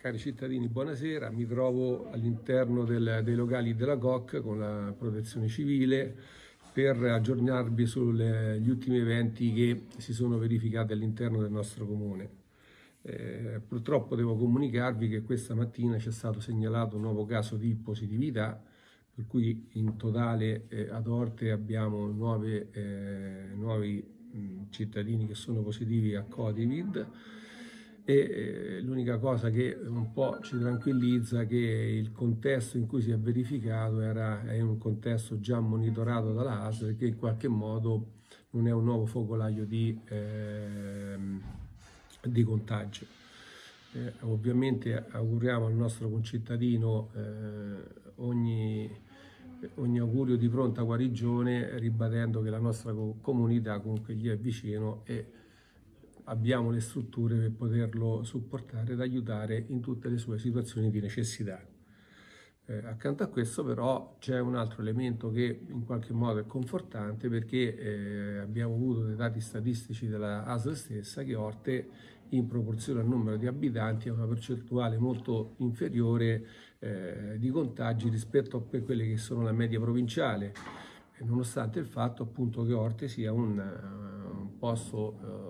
Cari cittadini, buonasera, mi trovo all'interno dei locali della COC con la protezione civile per aggiornarvi sugli ultimi eventi che si sono verificati all'interno del nostro comune. Eh, purtroppo devo comunicarvi che questa mattina ci è stato segnalato un nuovo caso di positività, per cui in totale eh, ad Orte abbiamo nuove, eh, nuovi mh, cittadini che sono positivi a Covid e eh, l'unica cosa che un po' ci tranquillizza è che il contesto in cui si è verificato era, è un contesto già monitorato dalla ASL che in qualche modo non è un nuovo focolaio di, eh, di contagio. Eh, ovviamente auguriamo al nostro concittadino eh, ogni, ogni, augurio di pronta guarigione ribadendo che la nostra comunità comunque gli è vicino e abbiamo le strutture per poterlo supportare ed aiutare in tutte le sue situazioni di necessità. Eh, accanto a questo però c'è un altro elemento che in qualche modo è confortante perché eh, abbiamo avuto dei dati statistici della ASL stessa che Orte in proporzione al numero di abitanti ha una percentuale molto inferiore eh, di contagi rispetto a quelle che sono la media provinciale nonostante il fatto appunto che Orte sia un, eh, un posto eh,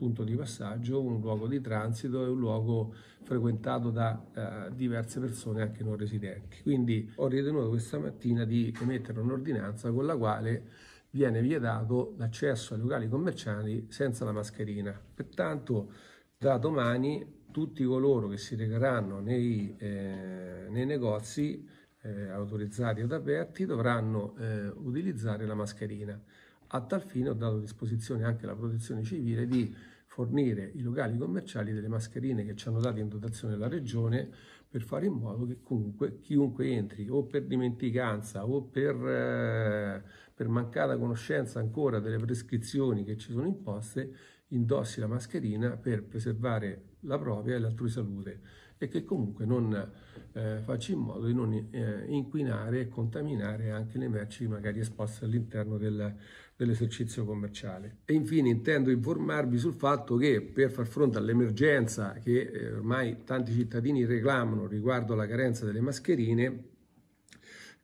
punto di passaggio, un luogo di transito e un luogo frequentato da eh, diverse persone anche non residenti. Quindi ho ritenuto questa mattina di emettere un'ordinanza con la quale viene vietato l'accesso ai locali commerciali senza la mascherina. Pertanto da domani tutti coloro che si recheranno nei, eh, nei negozi eh, autorizzati ed aperti dovranno eh, utilizzare la mascherina. A tal fine ho dato a disposizione anche alla protezione civile di fornire i locali commerciali delle mascherine che ci hanno dato in dotazione la regione per fare in modo che comunque chiunque entri o per dimenticanza o per, eh, per mancata conoscenza ancora delle prescrizioni che ci sono imposte indossi la mascherina per preservare la propria e l'altrui salute e che comunque non eh, faccia in modo di non eh, inquinare e contaminare anche le merci magari esposte all'interno dell'esercizio dell commerciale. E infine intendo informarvi sul fatto che per far fronte all'emergenza che eh, ormai tanti cittadini reclamano riguardo alla carenza delle mascherine,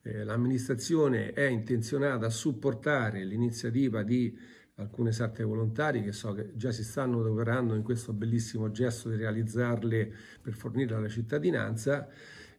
eh, l'amministrazione è intenzionata a supportare l'iniziativa di alcune sarte volontari che so che già si stanno adoperando in questo bellissimo gesto di realizzarle per fornirle alla cittadinanza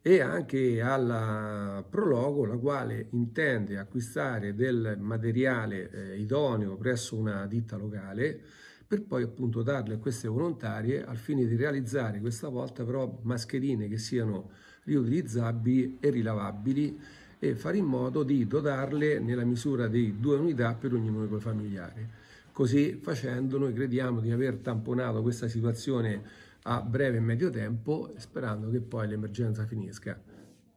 e anche alla Prologo, la quale intende acquistare del materiale eh, idoneo presso una ditta locale per poi appunto darle a queste volontarie al fine di realizzare questa volta però mascherine che siano riutilizzabili e rilavabili e fare in modo di dotarle nella misura di due unità per ogni nucleo familiare. Così facendo noi crediamo di aver tamponato questa situazione a breve e medio tempo sperando che poi l'emergenza finisca.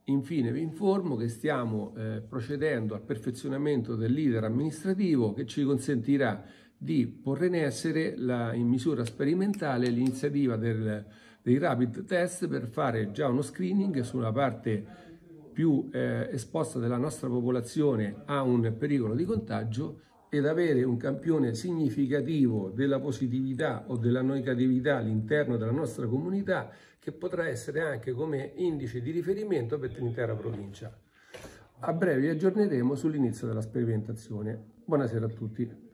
Infine vi informo che stiamo eh, procedendo al perfezionamento dell'iter amministrativo che ci consentirà di porre in essere la, in misura sperimentale l'iniziativa dei rapid test per fare già uno screening sulla parte più eh, esposta della nostra popolazione a un pericolo di contagio ed avere un campione significativo della positività o della negatività all'interno della nostra comunità che potrà essere anche come indice di riferimento per l'intera provincia. A breve vi aggiorneremo sull'inizio della sperimentazione. Buonasera a tutti.